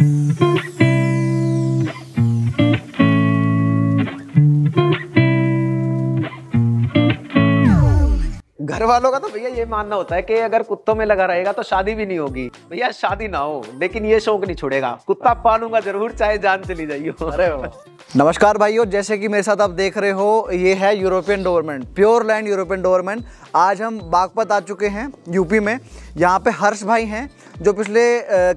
Mm-hmm. घर वालों का तो भैया ये मानना होता है कि अगर कुत्तों में लगा रहेगा तो शादी भी नहीं होगी भैया शादी ना हो लेकिन ये शौक नहीं छोड़ेगा कुत्ता पालूंगा जरूर चाहे जान चली जाइयो अरे नमस्कार भाइयों जैसे कि मेरे साथ आप देख रहे हो ये है European dormant pure land European dormant आज हम बागपत आ चुके हैं यूपी में यहाँ पे हर्ष भाई हैं जो पिछले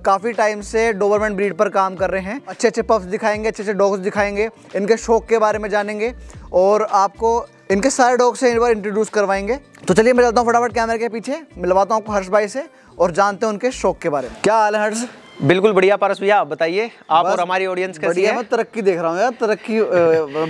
काफ़ी टाइम से डोवरमेंट ब्रीड पर काम कर रहे हैं अच्छे अच्छे पफ्स दिखाएंगे अच्छे अच्छे डॉग्स दिखाएंगे इनके शौक के बारे में जानेंगे और आपको इनके सारे डॉग से एक बार इंट्रोड्यूस करवाएंगे तो चलिए मैं चलता हूँ फटाफट कैमरे के पीछे मिलवाता हूँ आपको हर्ष भाई से और जानते हैं उनके शौक के बारे में क्या हाल है हर्ष बिल्कुल बढ़िया पारस भैया आप बताइए आप और हमारी ऑडियंस कैसी है मैं तरक्की देख रहा हूँ यार तरक्की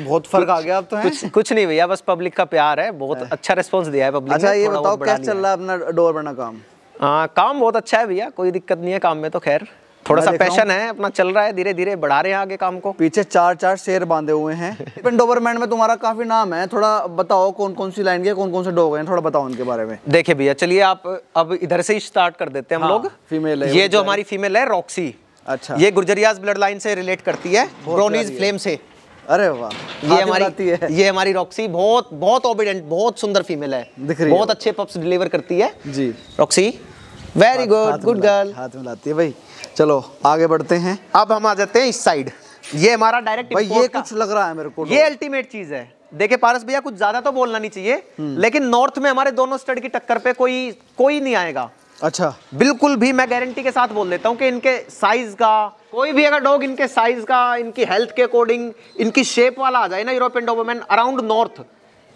बहुत फर्क आ गया अब तो कुछ, कुछ नहीं भैया बस पब्लिक का प्यार है बहुत है। हाँ। अच्छा रिस्पांस दिया है पब्लिक अच्छा ये बताओ क्या चल रहा है अपना डोर बना काम आ, हाँ, काम बहुत अच्छा है भैया कोई दिक्कत नहीं है काम में तो खैर थोड़ा सा पैशन है अपना चल रहा है धीरे धीरे बढ़ा रहे हैं आगे काम को पीछे चार चार शेर बांधे हुए हैं डोबरमैन में तुम्हारा काफी नाम है थोड़ा बताओ कौन कौन सी लाइन के कौन कौन से डोग हैं थोड़ा बताओ उनके बारे में देखिए भैया चलिए आप अब इधर से ही स्टार्ट कर देते हैं हम हाँ, लोग फीमेल है ये जो हमारी फीमेल है रॉक्सी अच्छा ये गुर्जरियाज ब्लड लाइन से रिलेट करती है ब्रोनीज फ्लेम से अरे वाह ये हमारी है। ये हमारी रॉक्सी बहुत बहुत ओबिडेंट बहुत सुंदर फीमेल है बहुत अच्छे पप्स डिलीवर करती है जी Roxy very good good girl हाथ मिलाती है भाई चलो आगे बढ़ते हैं अब हम आ जाते हैं इस साइड ये हमारा डायरेक्ट ये कुछ लग रहा है मेरे को ये अल्टीमेट चीज है देखे पारस भैया कुछ ज्यादा तो बोलना नहीं चाहिए हम्म। लेकिन नॉर्थ में हमारे दोनों स्टड की टक्कर पे कोई कोई नहीं आएगा अच्छा बिल्कुल भी मैं गारंटी के साथ बोल देता हूँ कि इनके साइज का कोई भी अगर डॉग इनके साइज का इनकी हेल्थ के अकॉर्डिंग इनकी शेप वाला आ जाए ना यूरोपियन डॉगोमैन अराउंड नॉर्थ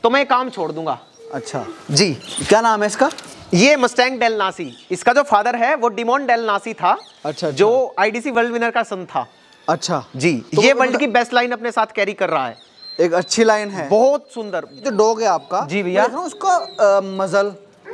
तो मैं काम छोड़ दूंगा अच्छा जी क्या नाम है इसका ये मस्टैंग डेल नासी इसका जो फादर है वो डिमोन डेल नासी था अच्छा, अच्छा। जो आईडीसी वर्ल्ड विनर का सन था अच्छा जी तो ये वर्ल्ड मतलब की बेस्ट लाइन अपने साथ कैरी कर रहा है एक अच्छी लाइन है बहुत सुंदर जो डॉग है आपका जी भैया उसका मजल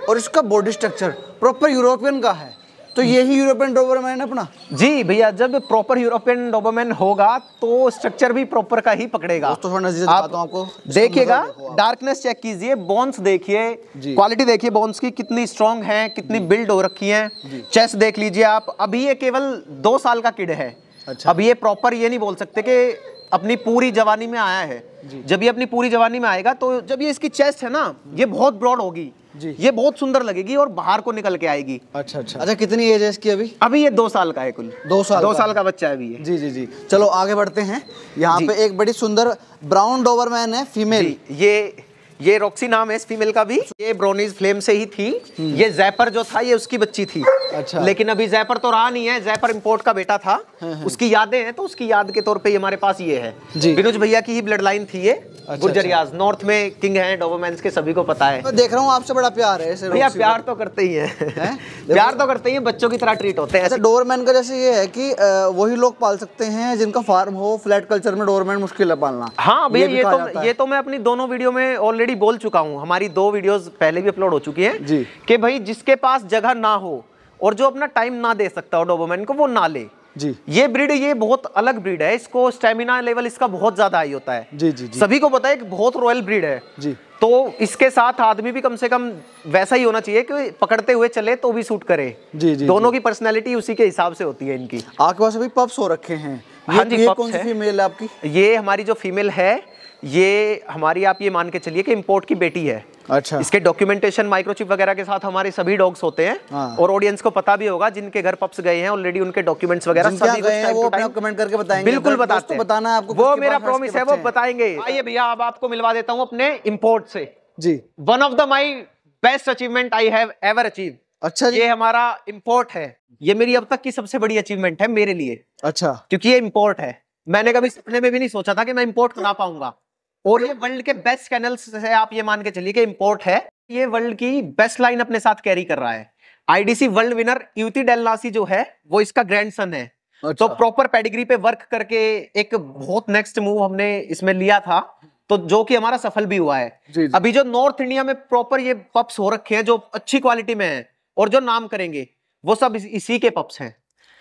और इसका बॉडी स्ट्रक्चर प्रॉपर यूरोपियन का है तो यही यूरोपियन डोबरमैन अपना जी भैया जब प्रॉपर यूरोपियन डोबरमैन होगा तो स्ट्रक्चर भी प्रॉपर का ही पकड़ेगा तो आप आपको देखिएगा डार्कनेस चेक कीजिए बोन्स देखिए क्वालिटी देखिए बोन्स की कितनी स्ट्रॉन्ग है कितनी बिल्ड हो रखी है चेस्ट देख लीजिए आप अभी ये केवल दो साल का किड है अच्छा। अब ये प्रॉपर ये नहीं बोल सकते कि अपनी पूरी जवानी में आया है जब ये अपनी पूरी जवानी में आएगा तो जब ये इसकी चेस्ट है ना ये बहुत ब्रॉड होगी जी ये बहुत सुंदर लगेगी और बाहर को निकल के आएगी अच्छा अच्छा अच्छा कितनी एज है इसकी अभी अभी ये दो साल का है कुल दो साल दो साल का बच्चा है अभी ये जी जी जी चलो आगे बढ़ते हैं यहाँ पे एक बड़ी सुंदर ब्राउन मैन है फीमेल ये ये रोक्सी नाम है इस फीमेल का भी ये ब्रोनीज फ्लेम से ही थी हम्म। ये जैपर जो था ये उसकी बच्ची थी अच्छा लेकिन अभी जैपर तो रहा नहीं है जैपर इम्पोर्ट का बेटा था हाँ, हाँ। उसकी यादें हैं तो उसकी याद के तौर पे हमारे पास ये है विनोज भैया की ही ब्लड लाइन थी ये अच्छा, गुर्जरियाज नॉर्थ अच्छा। में किंग है डोबोमैन के सभी को पता है देख रहा हूँ आपसे बड़ा प्यार है भैया प्यार तो करते ही है प्यार तो करते ही बच्चों की तरह ट्रीट होते हैं ऐसे अच्छा, डोरमैन का जैसे ये है कि वही लोग पाल सकते हैं जिनका फार्म हो फ्लैट कल्चर में डोरमैन मुश्किल है पालना हाँ भैया ये, ये तो ये तो मैं अपनी दोनों वीडियो में ऑलरेडी बोल चुका हूँ हमारी दो वीडियोज पहले भी अपलोड हो चुकी है जी की भाई जिसके पास जगह ना हो और जो अपना टाइम ना दे सकता हो डोबोमैन को वो ना ले जी ये ब्रीड ये बहुत अलग ब्रीड है इसको स्टेमिना लेवल इसका बहुत ज्यादा हाई होता है जी जी, जी। सभी को पता है कि बहुत रॉयल ब्रीड है जी तो इसके साथ आदमी भी कम से कम वैसा ही होना चाहिए कि पकड़ते हुए चले तो भी सूट करे जी जी दोनों जी। की पर्सनैलिटी उसी के हिसाब से होती है इनकी आपके पास अभी पप्स हो रखे हैं हाँ जी ये कौन सी फीमेल है आपकी ये हमारी जो फीमेल है ये हमारी आप ये मान के चलिए कि इम्पोर्ट की बेटी है अच्छा इसके डॉक्यूमेंटेशन माइक्रोचिप वगैरह के साथ हमारे सभी डॉग्स होते हैं हाँ। और ऑडियंस को पता भी होगा जिनके घर पप्स गए हैं ऑलरेडी उनके डॉक्यूमेंट्स वगैरह सभी वो कमेंट करके बताएंगे बिल्कुल बताते हैं बताना आपको वो मेरा प्रॉमिस है वो बताएंगे आइए भैया अब आपको मिलवा देता हूँ अपने इम्पोर्ट से जी one of the my best achievement I have ever achieve अच्छा ये हमारा इम्पोर्ट है ये मेरी अब तक की सबसे बड़ी अचीवमेंट है मेरे लिए अच्छा क्योंकि ये इम्पोर्ट है मैंने कभी सपने में भी नहीं सोचा था कि मैं इम्पोर्ट करा पाऊंगा और ये वर्ल्ड के बेस्ट कैनल्स से आप ये मान के चलिए कि इम्पोर्ट है ये वर्ल्ड की बेस्ट लाइन अपने साथ कैरी कर रहा है आईडीसी वर्ल्ड विनर युति डेलनासी जो है वो इसका ग्रैंड सन है तो अच्छा। तो प्रॉपर पेडिग्री पे वर्क करके एक बहुत नेक्स्ट मूव हमने इसमें लिया था तो जो कि हमारा सफल भी हुआ है जी जी। अभी जो नॉर्थ इंडिया में प्रॉपर ये पप्स हो रखे हैं जो अच्छी क्वालिटी में है और जो नाम करेंगे वो सब इसी के पप्स हैं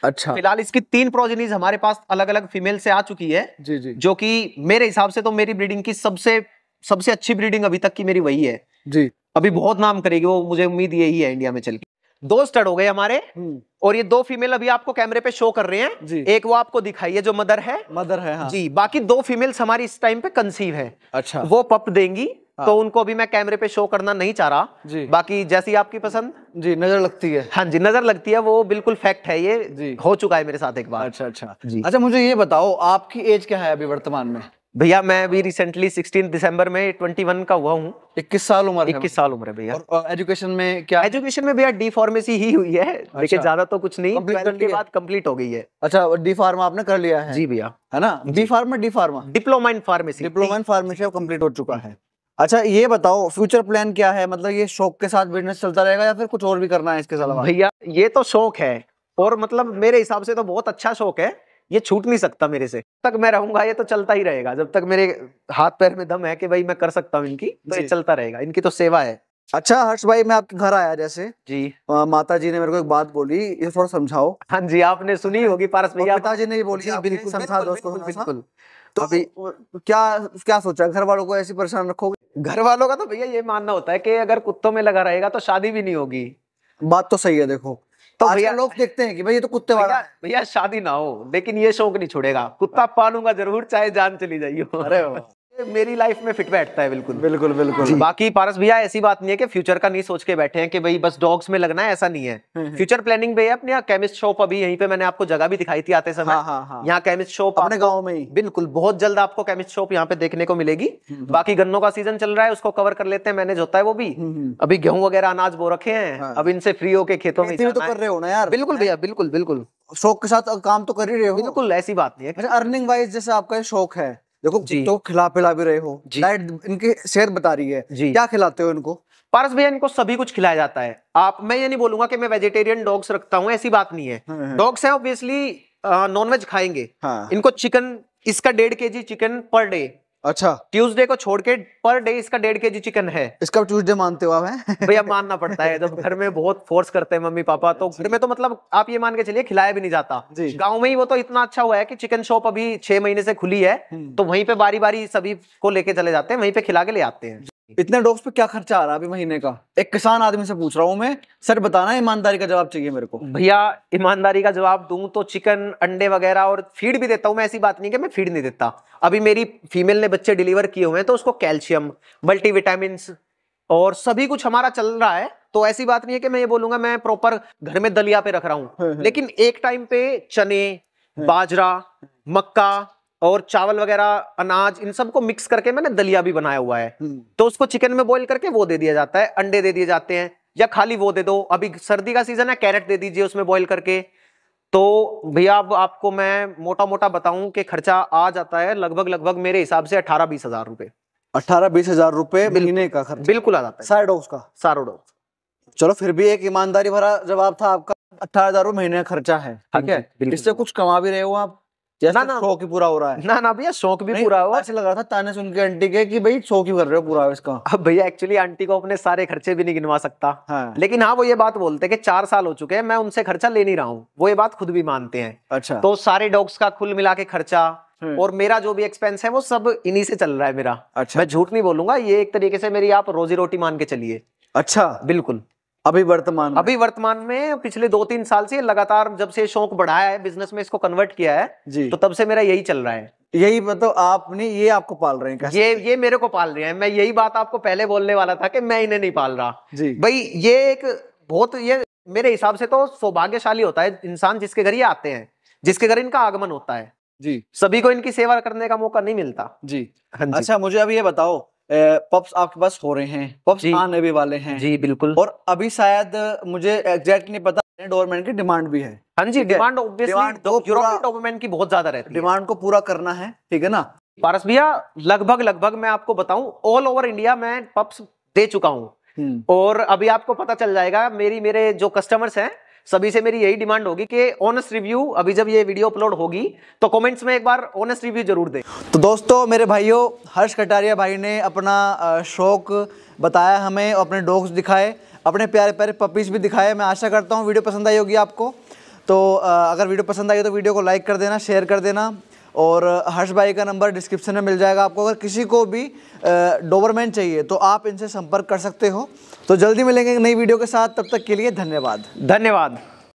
अच्छा फिलहाल इसकी तीन प्रोजेनीज हमारे पास अलग अलग फीमेल से आ चुकी है जी जी जो कि मेरे हिसाब से तो मेरी ब्रीडिंग की सबसे सबसे अच्छी ब्रीडिंग अभी तक की मेरी वही है जी अभी बहुत नाम करेगी वो मुझे उम्मीद यही है इंडिया में चल के दो स्टड हो गए हमारे हम्म। और ये दो फीमेल अभी आपको कैमरे पे शो कर रहे हैं जी। एक वो आपको दिखाई है जो मदर है मदर है हाँ। जी बाकी दो फीमेल्स हमारी इस टाइम पे कंसीव है अच्छा वो पप देंगी हाँ। तो उनको अभी मैं कैमरे पे शो करना नहीं चाह रहा जी बाकी जैसी आपकी पसंद जी नजर लगती है हाँ जी नजर लगती है वो बिल्कुल फैक्ट है ये जी हो चुका है मेरे साथ एक बार अच्छा अच्छा जी अच्छा मुझे ये बताओ आपकी एज क्या है अभी वर्तमान में भैया मैं अभी रिसेंटली सिक्सटीन दिसंबर में ट्वेंटी वन का हुआ हूँ इक्कीस साल उम्र इक्कीस साल उम्र है भैया एजुकेशन में क्या एजुकेशन में भैया डी फार्मेसी ही हुई है अच्छा। देखिए ज्यादा तो कुछ नहीं के बाद कंप्लीट हो गई है अच्छा डी फार्मा आपने कर लिया है जी भैया है ना D pharma D pharma diploma in pharmacy diploma in pharmacy complete हो चुका है अच्छा ये बताओ फ्यूचर प्लान क्या है मतलब ये शौक के साथ बिजनेस चलता रहेगा या फिर कुछ और भी करना है इसके अलावा भैया ये तो शौक है और मतलब मेरे हिसाब से तो बहुत अच्छा शौक है ये छूट नहीं सकता मेरे से तक मैं रहूंगा ये तो चलता ही रहेगा जब तक मेरे हाथ पैर में दम है कि भाई मैं कर सकता हूँ इनकी तो ये चलता रहेगा इनकी तो सेवा है अच्छा हर्ष भाई मैं आपके घर आया जैसे जी आ, माता जी ने मेरे को एक बात बोली ये थोड़ा समझाओ हाँ जी आपने सुनी होगी पारस भैया पिता जी ने ये बोली बिल्कुल समझा दोस्तों बिल्कुल तो अभी क्या क्या सोचा घर वालों को ऐसी परेशान रखोगे घर वालों का तो भैया ये मानना होता है कि अगर कुत्तों में लगा रहेगा तो शादी भी नहीं होगी बात तो सही है देखो तो भैया लोग देखते हैं कि भाई ये तो कुत्ते वाला भैया शादी ना हो लेकिन ये शौक नहीं छोड़ेगा कुत्ता पालूंगा जरूर चाहे जान चली जाइए अरे मेरी लाइफ में फिट बैठता है बिल्कुल बिल्कुल बिल्कुल बाकी पारस भैया ऐसी बात नहीं है कि फ्यूचर का नहीं सोच के बैठे हैं कि भाई बस डॉग्स में लगना है ऐसा नहीं है फ्यूचर प्लानिंग भैया अपने यहाँ केमिस्ट शॉप अभी यहीं पे मैंने आपको जगह भी दिखाई थी आते समय हाँ, हा, हाँ। यहाँ केमिस्ट शॉप अपने गाँव में ही बिल्कुल बहुत जल्द आपको केमिस्ट शॉप यहाँ पे देखने को मिलेगी हम्म, हम्म। बाकी गन्नों का सीजन चल रहा है उसको कवर कर लेते हैं मैनेज होता है वो भी हम्म, अभी गेहूँ वगैरह अनाज बो रखे हैं हाँ। अब इनसे फ्री होके खेतों में तो कर रहे हो ना यार बिल्कुल भैया बिल्कुल बिल्कुल शौक के साथ काम तो कर ही रहे हो बिल्कुल ऐसी बात नहीं है अर्निंग वाइज जैसे आपका शौक है देखो तो खिला पिला भी रहे हो डाइट इनकी सेहत बता रही है क्या खिलाते हो इनको पारस भैया इनको सभी कुछ खिलाया जाता है आप मैं ये नहीं बोलूंगा कि मैं वेजिटेरियन डॉग्स रखता हूँ ऐसी बात नहीं है डॉग्स है ऑब्वियसली नॉनवेज खाएंगे हाँ। इनको चिकन इसका डेढ़ K G chicken per day अच्छा ट्यूसडे को छोड़ के पर डे इसका डेढ़ के जी चिकन है इसका ट्यूसडे मानते हो आप हैं भैया मानना पड़ता है जब घर में बहुत फोर्स करते हैं मम्मी पापा तो घर में तो मतलब आप ये मान के चलिए खिलाया भी नहीं जाता गाँव में ही वो तो इतना अच्छा हुआ है कि चिकन शॉप अभी छह महीने से खुली है हम्म। तो वहीं पे बारी बारी सभी को लेके चले जाते हैं वहीं पे खिला के ले आते हैं इतने डॉग्स पे क्या खर्चा आ रहा है अभी महीने का एक किसान आदमी से पूछ रहा हूँ मैं सर बताना ईमानदारी का जवाब चाहिए मेरे को भैया ईमानदारी का जवाब दू तो चिकन अंडे वगैरह और फीड भी देता हूँ मैं ऐसी बात नहीं कि मैं फीड नहीं देता अभी मेरी फीमेल ने बच्चे डिलीवर किए हुए हैं तो उसको कैल्शियम मल्टीविटामिन और सभी कुछ हमारा चल रहा है तो ऐसी बात नहीं है कि मैं ये बोलूंगा मैं प्रॉपर घर में दलिया पे रख रहा हूँ हम्म, हम्म। लेकिन एक टाइम पे चने हम्म। बाजरा मक्का और चावल वगैरह अनाज इन सबको मिक्स करके मैंने दलिया भी बनाया हुआ है हम्म। तो उसको चिकन में बॉईल करके वो दे दिया जाता है अंडे दे दिए जाते हैं या खाली वो दे दो अभी सर्दी का सीजन है कैरेट दे दीजिए उसमें बॉईल करके तो भैया अब आपको मैं मोटा मोटा बताऊं कि खर्चा आ जाता है लगभग लगभग मेरे हिसाब से अठारह बीस हजार रुपए अठारह बीस हजार रुपए महीने का खर्चा बिल्कुल आ जाता है सारे डॉग्स का सारो डोज चलो फिर भी एक ईमानदारी भरा जवाब था आपका अठारह हजार महीने का खर्चा है ठीक है इससे कुछ कमा भी रहे हो आप ना ना शौक ही पूरा हो रहा है ना ना भैया शौक भी पूरा हुआ लग रहा था ताने सुन के आंटी के कि भाई शौक ही कर रहे हो पूरा इसका अब भैया एक्चुअली आंटी को अपने सारे खर्चे भी नहीं गिनवा सकता हाँ। लेकिन हाँ वो ये बात बोलते कि चार साल हो चुके हैं मैं उनसे खर्चा ले नहीं रहा हूँ वो ये बात खुद भी मानते हैं अच्छा तो सारे डॉग्स का कुल मिला के खर्चा हम्म। और मेरा जो भी एक्सपेंस है वो सब इन्हीं से चल रहा है मेरा अच्छा मैं झूठ नहीं बोलूंगा ये एक तरीके से मेरी आप रोजी रोटी मान के चलिए अच्छा बिल्कुल अभी वर्तमान अभी वर्तमान में पिछले दो तीन साल से लगातार जब से शौक बढ़ाया है बिजनेस में इसको कन्वर्ट किया है जी तो तब से मेरा यही चल रहा है यही मतलब आपने ये आपको पाल रहे हैं ये ये मेरे को पाल रहे हैं मैं यही बात आपको पहले बोलने वाला था कि मैं इन्हें नहीं पाल रहा जी भाई ये एक बहुत ये मेरे हिसाब से तो सौभाग्यशाली होता है इंसान जिसके घर ये आते हैं जिसके घर इनका आगमन होता है जी सभी को इनकी सेवा करने का मौका नहीं मिलता जी, हाँ अच्छा मुझे अभी ये बताओ पब्स आपके पास हो रहे हैं पब्स आने भी वाले हैं जी बिल्कुल और अभी शायद मुझे एग्जैक्ट नहीं पता डोरमेंट की डिमांड भी है हाँ जी डिमांड डोरमेंट की बहुत ज्यादा रहती है डिमांड को पूरा करना है ठीक है ना पारस भैया लगभग लगभग मैं आपको बताऊं ऑल ओवर इंडिया मैं पब्स दे चुका हूं हम्म। और अभी आपको पता चल जाएगा मेरी मेरे जो कस्टमर्स हैं सभी से मेरी यही डिमांड होगी कि ऑनेस्ट रिव्यू अभी जब ये वीडियो अपलोड होगी तो कमेंट्स में एक बार ऑनेस्ट रिव्यू जरूर दें तो दोस्तों मेरे भाइयों हर्ष कटारिया भाई ने अपना शौक बताया हमें अपने डॉग्स दिखाए अपने प्यारे प्यारे पपीज भी दिखाए मैं आशा करता हूँ वीडियो पसंद आई होगी आपको तो अगर वीडियो पसंद आई तो वीडियो को लाइक कर देना शेयर कर देना और हर्ष भाई का नंबर डिस्क्रिप्शन में मिल जाएगा आपको अगर किसी को भी डोबरमैन चाहिए तो आप इनसे संपर्क कर सकते हो तो जल्दी मिलेंगे नई वीडियो के साथ तब तक के लिए धन्यवाद धन्यवाद